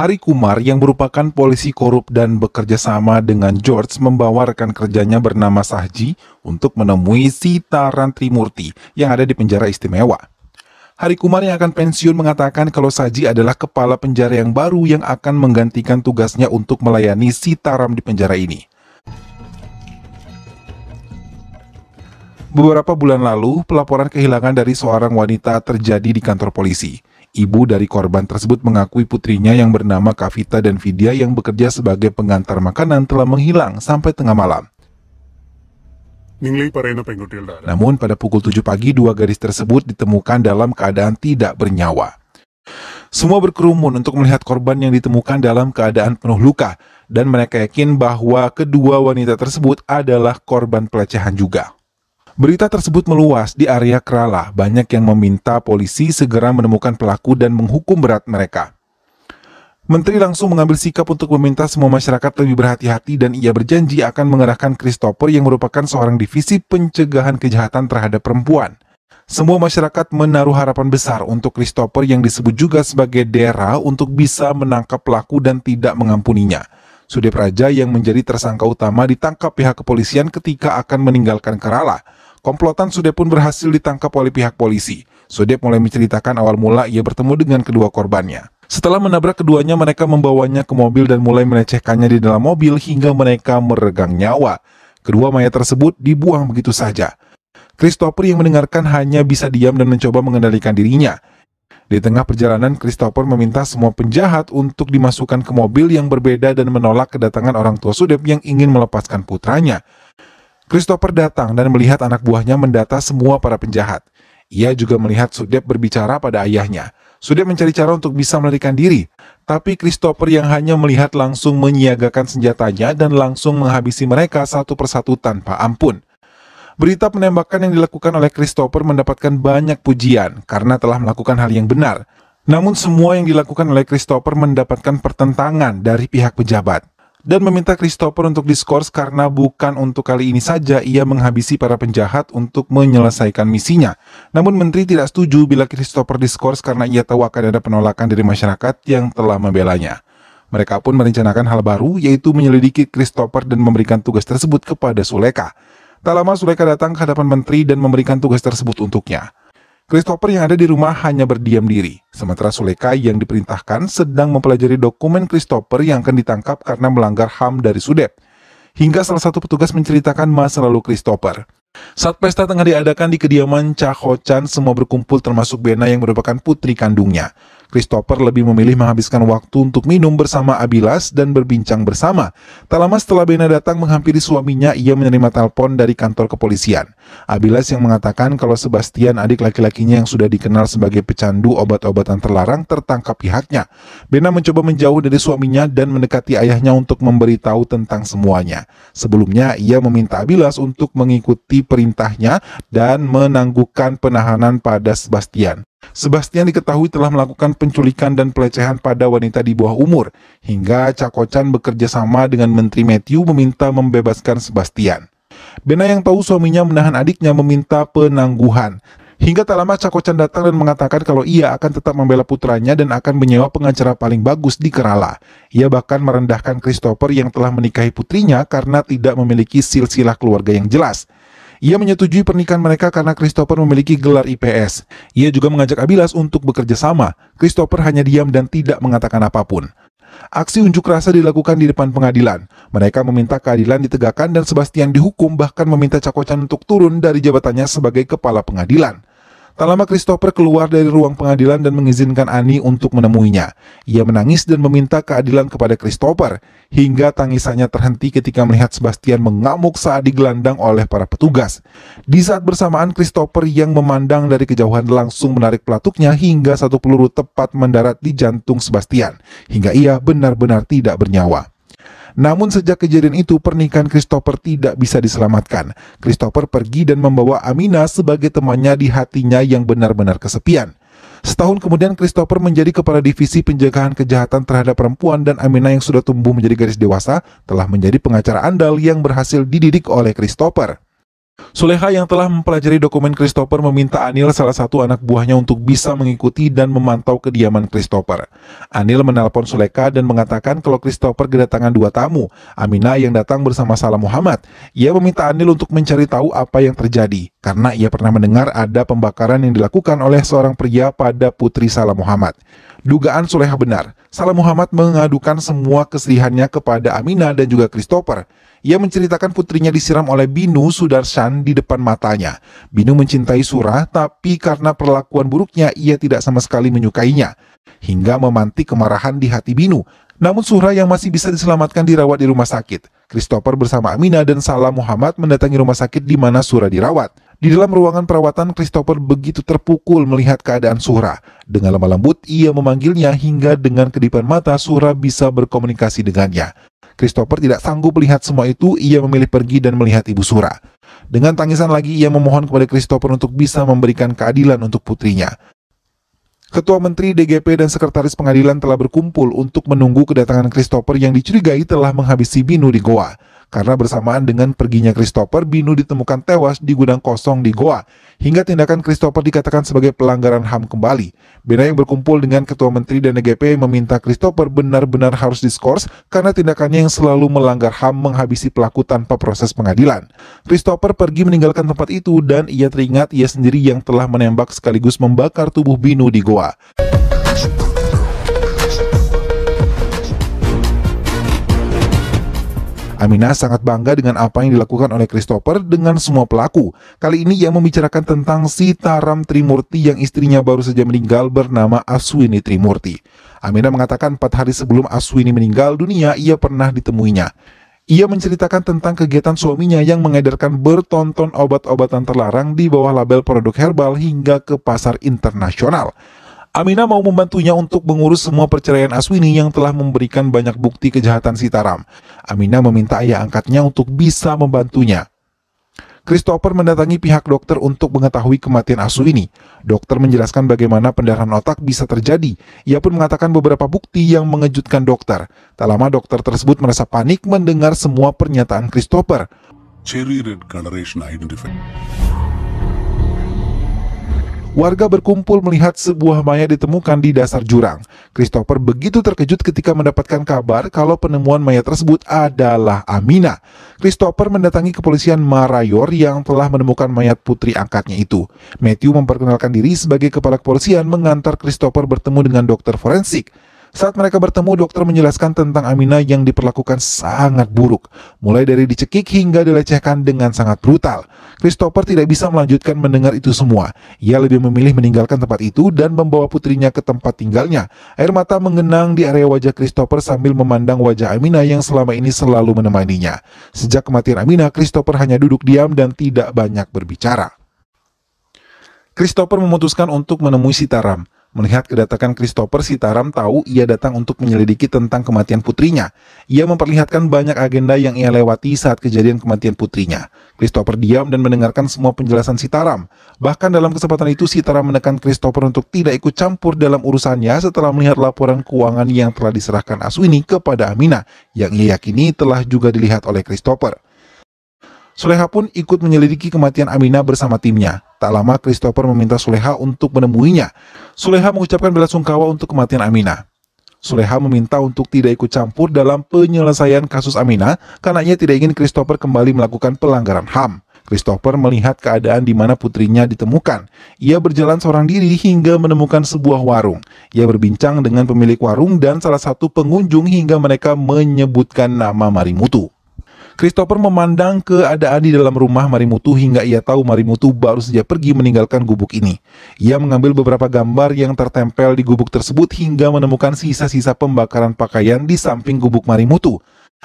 Hari Kumar yang merupakan polisi korup dan bekerja sama dengan George membawa rekan kerjanya bernama Sahji untuk menemui Sitaran Trimurti yang ada di penjara istimewa. Hari Kumar yang akan pensiun mengatakan kalau Saji adalah kepala penjara yang baru yang akan menggantikan tugasnya untuk melayani Sitaram di penjara ini. Beberapa bulan lalu, pelaporan kehilangan dari seorang wanita terjadi di kantor polisi. Ibu dari korban tersebut mengakui putrinya yang bernama Kavita dan Vidya yang bekerja sebagai pengantar makanan telah menghilang sampai tengah malam. Namun pada pukul 7 pagi dua gadis tersebut ditemukan dalam keadaan tidak bernyawa. Semua berkerumun untuk melihat korban yang ditemukan dalam keadaan penuh luka dan mereka yakin bahwa kedua wanita tersebut adalah korban pelecehan juga. Berita tersebut meluas di area Kerala. Banyak yang meminta polisi segera menemukan pelaku dan menghukum berat mereka. Menteri langsung mengambil sikap untuk meminta semua masyarakat lebih berhati-hati dan ia berjanji akan mengerahkan Christopher yang merupakan seorang divisi pencegahan kejahatan terhadap perempuan. Semua masyarakat menaruh harapan besar untuk Christopher yang disebut juga sebagai Dera untuk bisa menangkap pelaku dan tidak mengampuninya. Raja yang menjadi tersangka utama ditangkap pihak kepolisian ketika akan meninggalkan Kerala. Komplotan Sudep pun berhasil ditangkap oleh pihak polisi. Sudep mulai menceritakan awal mula ia bertemu dengan kedua korbannya. Setelah menabrak keduanya, mereka membawanya ke mobil dan mulai melecehkannya di dalam mobil hingga mereka meregang nyawa. Kedua mayat tersebut dibuang begitu saja. Christopher yang mendengarkan hanya bisa diam dan mencoba mengendalikan dirinya. Di tengah perjalanan, Christopher meminta semua penjahat untuk dimasukkan ke mobil yang berbeda dan menolak kedatangan orang tua Sudep yang ingin melepaskan putranya. Christopher datang dan melihat anak buahnya mendata semua para penjahat. Ia juga melihat Sudep berbicara pada ayahnya. Sudep mencari cara untuk bisa melarikan diri, tapi Christopher yang hanya melihat langsung menyiagakan senjatanya dan langsung menghabisi mereka satu persatu tanpa ampun. Berita penembakan yang dilakukan oleh Christopher mendapatkan banyak pujian karena telah melakukan hal yang benar. Namun semua yang dilakukan oleh Christopher mendapatkan pertentangan dari pihak pejabat dan meminta Christopher untuk diskors karena bukan untuk kali ini saja ia menghabisi para penjahat untuk menyelesaikan misinya. Namun Menteri tidak setuju bila Christopher diskors karena ia tahu akan ada penolakan dari masyarakat yang telah membelanya. Mereka pun merencanakan hal baru yaitu menyelidiki Christopher dan memberikan tugas tersebut kepada Suleka. Tak lama Suleka datang ke hadapan Menteri dan memberikan tugas tersebut untuknya. Christopher yang ada di rumah hanya berdiam diri, sementara Suleka yang diperintahkan sedang mempelajari dokumen Christopher yang akan ditangkap karena melanggar HAM dari Sudet. Hingga salah satu petugas menceritakan masa lalu Christopher. Saat pesta tengah diadakan di kediaman Chan semua berkumpul termasuk Bena yang merupakan putri kandungnya. Christopher lebih memilih menghabiskan waktu untuk minum bersama Abilas dan berbincang bersama. Tak lama setelah Bena datang menghampiri suaminya, ia menerima telepon dari kantor kepolisian. Abilas yang mengatakan kalau Sebastian adik laki-lakinya yang sudah dikenal sebagai pecandu obat-obatan terlarang tertangkap pihaknya. Bena mencoba menjauh dari suaminya dan mendekati ayahnya untuk memberitahu tentang semuanya. Sebelumnya, ia meminta Abilas untuk mengikuti perintahnya dan menangguhkan penahanan pada Sebastian. Sebastian diketahui telah melakukan penculikan dan pelecehan pada wanita di bawah umur, hingga Cakocan bekerja sama dengan Menteri Matthew meminta membebaskan Sebastian. Bena yang tahu suaminya menahan adiknya meminta penangguhan. Hingga tak lama Cakocan datang dan mengatakan kalau ia akan tetap membela putranya dan akan menyewa pengacara paling bagus di Kerala. Ia bahkan merendahkan Christopher yang telah menikahi putrinya karena tidak memiliki silsilah keluarga yang jelas. Ia menyetujui pernikahan mereka karena Christopher memiliki gelar IPS. Ia juga mengajak Abilas untuk bekerja sama. Christopher hanya diam dan tidak mengatakan apapun. Aksi unjuk rasa dilakukan di depan pengadilan. Mereka meminta keadilan ditegakkan dan Sebastian dihukum bahkan meminta Cakocan untuk turun dari jabatannya sebagai kepala pengadilan. Tak lama Christopher keluar dari ruang pengadilan dan mengizinkan Ani untuk menemuinya. Ia menangis dan meminta keadilan kepada Christopher, hingga tangisannya terhenti ketika melihat Sebastian mengamuk saat digelandang oleh para petugas. Di saat bersamaan, Christopher yang memandang dari kejauhan langsung menarik pelatuknya hingga satu peluru tepat mendarat di jantung Sebastian, hingga ia benar-benar tidak bernyawa. Namun sejak kejadian itu pernikahan Christopher tidak bisa diselamatkan. Christopher pergi dan membawa Amina sebagai temannya di hatinya yang benar-benar kesepian. Setahun kemudian Christopher menjadi kepala divisi penjagaan kejahatan terhadap perempuan dan Amina yang sudah tumbuh menjadi garis dewasa telah menjadi pengacara andal yang berhasil dididik oleh Christopher. Suleha yang telah mempelajari dokumen Christopher meminta Anil salah satu anak buahnya untuk bisa mengikuti dan memantau kediaman Christopher. Anil menelpon Suleka dan mengatakan kalau Christopher kedatangan dua tamu, Aminah yang datang bersama Salam Muhammad. Ia meminta Anil untuk mencari tahu apa yang terjadi karena ia pernah mendengar ada pembakaran yang dilakukan oleh seorang pria pada putri Salah Muhammad. Dugaan Soleha benar, Salah Muhammad mengadukan semua kesedihannya kepada Amina dan juga Christopher. Ia menceritakan putrinya disiram oleh Binu Sudarshan di depan matanya. Binu mencintai Surah, tapi karena perlakuan buruknya ia tidak sama sekali menyukainya. Hingga memantik kemarahan di hati Binu. Namun Surah yang masih bisa diselamatkan dirawat di rumah sakit. Christopher bersama Amina dan Salah Muhammad mendatangi rumah sakit di mana Surah dirawat. Di dalam ruangan perawatan, Christopher begitu terpukul melihat keadaan Suhra. Dengan lemah lembut, ia memanggilnya hingga dengan kedipan mata Suhra bisa berkomunikasi dengannya. Christopher tidak sanggup melihat semua itu, ia memilih pergi dan melihat ibu Sura. Dengan tangisan lagi, ia memohon kepada Christopher untuk bisa memberikan keadilan untuk putrinya. Ketua Menteri DGP dan Sekretaris Pengadilan telah berkumpul untuk menunggu kedatangan Christopher yang dicurigai telah menghabisi Binu di Goa karena bersamaan dengan perginya Christopher, Binu ditemukan tewas di gudang kosong di Goa, hingga tindakan Christopher dikatakan sebagai pelanggaran HAM kembali. Bena yang berkumpul dengan Ketua Menteri dan NGP e meminta Christopher benar-benar harus diskors karena tindakannya yang selalu melanggar HAM menghabisi pelaku tanpa proses pengadilan. Christopher pergi meninggalkan tempat itu dan ia teringat ia sendiri yang telah menembak sekaligus membakar tubuh Binu di Goa. Aminah sangat bangga dengan apa yang dilakukan oleh Christopher dengan semua pelaku. Kali ini ia membicarakan tentang si Taram Trimurti yang istrinya baru saja meninggal bernama Aswini Trimurti. Aminah mengatakan empat hari sebelum Aswini meninggal dunia ia pernah ditemuinya. Ia menceritakan tentang kegiatan suaminya yang mengedarkan bertonton obat-obatan terlarang di bawah label produk herbal hingga ke pasar internasional. Amina mau membantunya untuk mengurus semua perceraian Aswini yang telah memberikan banyak bukti kejahatan Sitaram. Amina meminta ayah angkatnya untuk bisa membantunya. Christopher mendatangi pihak dokter untuk mengetahui kematian Aswini. Dokter menjelaskan bagaimana pendarahan otak bisa terjadi. Ia pun mengatakan beberapa bukti yang mengejutkan dokter. Tak lama dokter tersebut merasa panik mendengar semua pernyataan Christopher. Cherry Red Coloration Identified warga berkumpul melihat sebuah mayat ditemukan di dasar jurang. Christopher begitu terkejut ketika mendapatkan kabar kalau penemuan mayat tersebut adalah Amina. Christopher mendatangi kepolisian Marayor yang telah menemukan mayat putri angkatnya itu. Matthew memperkenalkan diri sebagai kepala kepolisian mengantar Christopher bertemu dengan dokter forensik. Saat mereka bertemu, dokter menjelaskan tentang Amina yang diperlakukan sangat buruk, mulai dari dicekik hingga dilecehkan dengan sangat brutal. Christopher tidak bisa melanjutkan mendengar itu semua. Ia lebih memilih meninggalkan tempat itu dan membawa putrinya ke tempat tinggalnya. Air mata mengenang di area wajah Christopher sambil memandang wajah Amina yang selama ini selalu menemaninya. Sejak kematian Amina, Christopher hanya duduk diam dan tidak banyak berbicara. Christopher memutuskan untuk menemui Sitaram. Melihat kedatangan Christopher, Sitaram tahu ia datang untuk menyelidiki tentang kematian putrinya. Ia memperlihatkan banyak agenda yang ia lewati saat kejadian kematian putrinya. Christopher diam dan mendengarkan semua penjelasan Sitaram. Bahkan dalam kesempatan itu, Sitaram menekan Christopher untuk tidak ikut campur dalam urusannya setelah melihat laporan keuangan yang telah diserahkan Aswini kepada Amina, yang ia yakini telah juga dilihat oleh Christopher. Suleha pun ikut menyelidiki kematian Amina bersama timnya. Tak lama Christopher meminta Suleha untuk menemuinya. Suleha mengucapkan bela sungkawa untuk kematian Amina. Suleha meminta untuk tidak ikut campur dalam penyelesaian kasus Amina karena ia tidak ingin Christopher kembali melakukan pelanggaran HAM. Christopher melihat keadaan di mana putrinya ditemukan. Ia berjalan seorang diri hingga menemukan sebuah warung. Ia berbincang dengan pemilik warung dan salah satu pengunjung hingga mereka menyebutkan nama Marimutu. Christopher memandang keadaan di dalam rumah Marimutu hingga ia tahu Marimutu baru saja pergi meninggalkan gubuk ini. Ia mengambil beberapa gambar yang tertempel di gubuk tersebut hingga menemukan sisa-sisa pembakaran pakaian di samping gubuk Marimutu.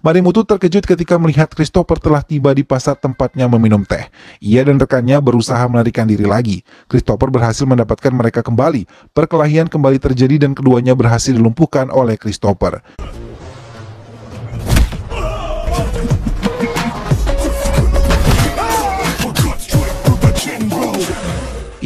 Marimutu terkejut ketika melihat Christopher telah tiba di pasar tempatnya meminum teh. Ia dan rekannya berusaha melarikan diri lagi. Christopher berhasil mendapatkan mereka kembali. Perkelahian kembali terjadi dan keduanya berhasil dilumpuhkan oleh Christopher.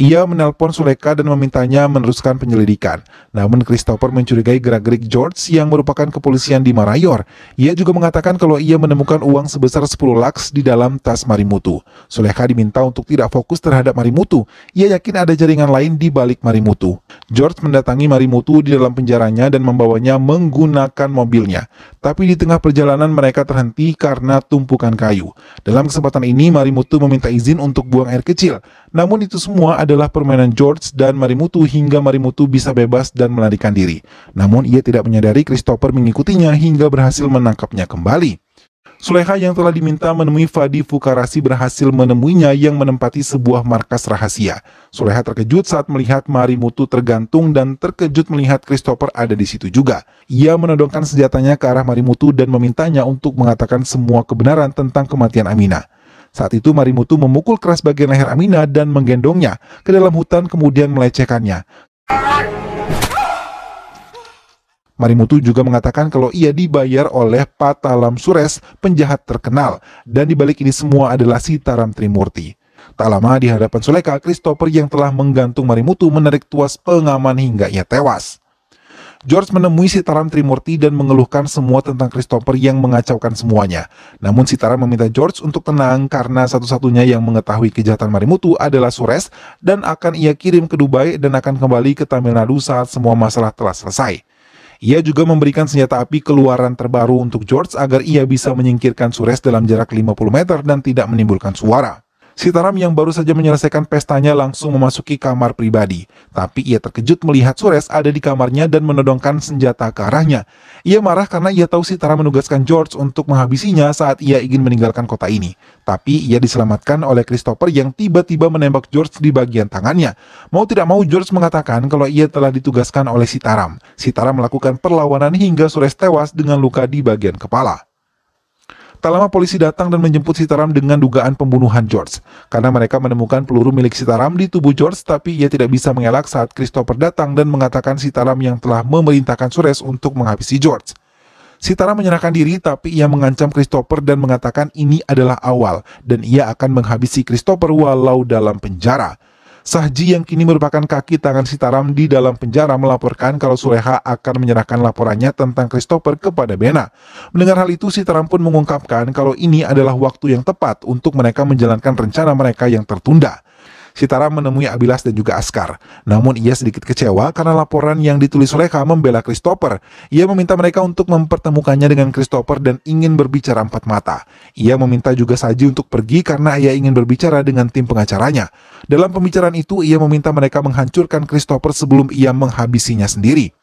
Ia menelpon Suleka dan memintanya meneruskan penyelidikan. Namun Christopher mencurigai gerak-gerik George yang merupakan kepolisian di Marayor. Ia juga mengatakan kalau ia menemukan uang sebesar 10 laks di dalam tas Marimutu. Suleka diminta untuk tidak fokus terhadap Marimutu. Ia yakin ada jaringan lain di balik Marimutu. George mendatangi Marimutu di dalam penjaranya dan membawanya menggunakan mobilnya. Tapi di tengah perjalanan mereka terhenti karena tumpukan kayu. Dalam kesempatan ini Marimutu meminta izin untuk buang air kecil. Namun itu semua adalah permainan George dan Marimutu hingga Marimutu bisa bebas dan melarikan diri. Namun ia tidak menyadari Christopher mengikutinya hingga berhasil menangkapnya kembali. Suleha yang telah diminta menemui Fadi Fukarasi berhasil menemuinya yang menempati sebuah markas rahasia. Suleha terkejut saat melihat Marimutu tergantung dan terkejut melihat Christopher ada di situ juga. Ia menodongkan senjatanya ke arah Marimutu dan memintanya untuk mengatakan semua kebenaran tentang kematian Amina. Saat itu Marimutu memukul keras bagian leher Amina dan menggendongnya ke dalam hutan kemudian melecehkannya. Marimutu juga mengatakan kalau ia dibayar oleh Patalam Sures, penjahat terkenal, dan dibalik ini semua adalah Sitaram Trimurti. Tak lama di hadapan Suleka, Christopher yang telah menggantung Marimutu menarik tuas pengaman hingga ia tewas. George menemui Sitaram Trimurti dan mengeluhkan semua tentang Christopher yang mengacaukan semuanya. Namun Sitaram meminta George untuk tenang karena satu-satunya yang mengetahui kejahatan Marimutu adalah Sures dan akan ia kirim ke Dubai dan akan kembali ke Tamil Nadu saat semua masalah telah selesai. Ia juga memberikan senjata api keluaran terbaru untuk George agar ia bisa menyingkirkan Sures dalam jarak 50 meter dan tidak menimbulkan suara. Sitaram yang baru saja menyelesaikan pestanya langsung memasuki kamar pribadi. Tapi ia terkejut melihat Sures ada di kamarnya dan menodongkan senjata ke arahnya. Ia marah karena ia tahu Sitaram menugaskan George untuk menghabisinya saat ia ingin meninggalkan kota ini. Tapi ia diselamatkan oleh Christopher yang tiba-tiba menembak George di bagian tangannya. Mau tidak mau George mengatakan kalau ia telah ditugaskan oleh Sitaram. Sitaram melakukan perlawanan hingga Sures tewas dengan luka di bagian kepala. Tak lama polisi datang dan menjemput Sitaram dengan dugaan pembunuhan George. Karena mereka menemukan peluru milik Sitaram di tubuh George tapi ia tidak bisa mengelak saat Christopher datang dan mengatakan Sitaram yang telah memerintahkan Sures untuk menghabisi George. Sitaram menyerahkan diri tapi ia mengancam Christopher dan mengatakan ini adalah awal dan ia akan menghabisi Christopher walau dalam penjara. Sahji yang kini merupakan kaki tangan Sitaram di dalam penjara melaporkan kalau Suleha akan menyerahkan laporannya tentang Christopher kepada Bena. Mendengar hal itu, Sitaram pun mengungkapkan kalau ini adalah waktu yang tepat untuk mereka menjalankan rencana mereka yang tertunda. Sitara menemui Abilas dan juga Askar. Namun ia sedikit kecewa karena laporan yang ditulis oleh membela Christopher. Ia meminta mereka untuk mempertemukannya dengan Christopher dan ingin berbicara empat mata. Ia meminta juga Saji untuk pergi karena ia ingin berbicara dengan tim pengacaranya. Dalam pembicaraan itu, ia meminta mereka menghancurkan Christopher sebelum ia menghabisinya sendiri.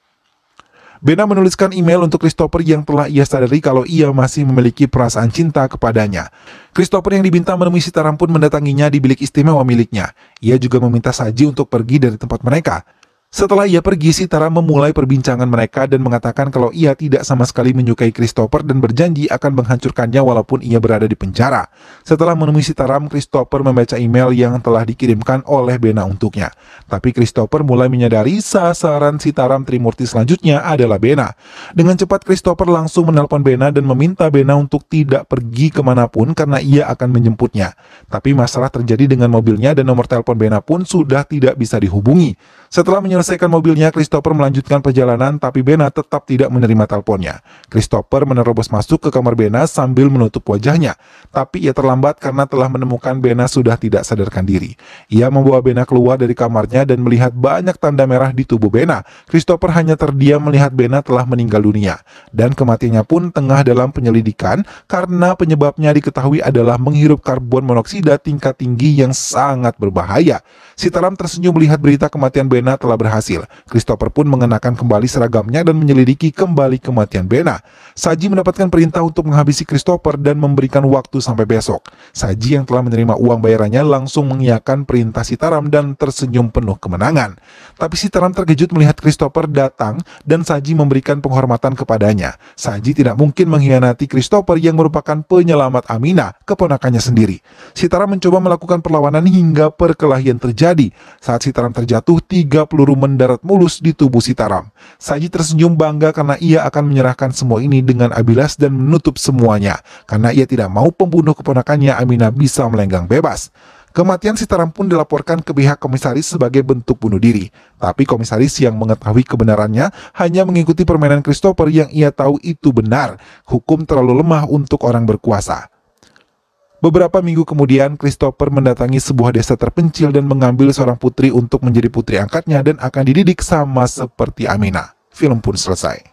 Bena menuliskan email untuk Christopher yang telah ia sadari kalau ia masih memiliki perasaan cinta kepadanya. Christopher yang diminta menemui Sitaram pun mendatanginya di bilik istimewa miliknya. Ia juga meminta Saji untuk pergi dari tempat mereka. Setelah ia pergi, Sitara memulai perbincangan mereka dan mengatakan kalau ia tidak sama sekali menyukai Christopher dan berjanji akan menghancurkannya walaupun ia berada di penjara. Setelah menemui Sitaram, Christopher membaca email yang telah dikirimkan oleh Bena untuknya. Tapi Christopher mulai menyadari sasaran Sitaram Trimurti selanjutnya adalah Bena. Dengan cepat, Christopher langsung menelpon Bena dan meminta Bena untuk tidak pergi kemanapun karena ia akan menjemputnya. Tapi masalah terjadi dengan mobilnya dan nomor telepon Bena pun sudah tidak bisa dihubungi. Setelah menyelesaikan menyelesaikan mobilnya, Christopher melanjutkan perjalanan tapi Bena tetap tidak menerima teleponnya. Christopher menerobos masuk ke kamar Bena sambil menutup wajahnya, tapi ia terlambat karena telah menemukan Bena sudah tidak sadarkan diri. Ia membawa Bena keluar dari kamarnya dan melihat banyak tanda merah di tubuh Bena. Christopher hanya terdiam melihat Bena telah meninggal dunia dan kematiannya pun tengah dalam penyelidikan karena penyebabnya diketahui adalah menghirup karbon monoksida tingkat tinggi yang sangat berbahaya. Sitaram tersenyum melihat berita kematian Bena telah berhasil berhasil. Christopher pun mengenakan kembali seragamnya dan menyelidiki kembali kematian Bena. Saji mendapatkan perintah untuk menghabisi Christopher dan memberikan waktu sampai besok. Saji yang telah menerima uang bayarannya langsung mengiyakan perintah Sitaram dan tersenyum penuh kemenangan. Tapi Sitaram terkejut melihat Christopher datang dan Saji memberikan penghormatan kepadanya. Saji tidak mungkin mengkhianati Christopher yang merupakan penyelamat Amina, keponakannya sendiri. Sitaram mencoba melakukan perlawanan hingga perkelahian terjadi. Saat Sitaram terjatuh, tiga peluru mendarat mulus di tubuh Sitaram. Saji tersenyum bangga karena ia akan menyerahkan semua ini dengan Abilas dan menutup semuanya, karena ia tidak mau pembunuh keponakannya Amina bisa melenggang bebas. Kematian Sitaram pun dilaporkan ke pihak komisaris sebagai bentuk bunuh diri. Tapi komisaris yang mengetahui kebenarannya hanya mengikuti permainan Christopher yang ia tahu itu benar. Hukum terlalu lemah untuk orang berkuasa. Beberapa minggu kemudian, Christopher mendatangi sebuah desa terpencil dan mengambil seorang putri untuk menjadi putri angkatnya dan akan dididik sama seperti Amina. Film pun selesai.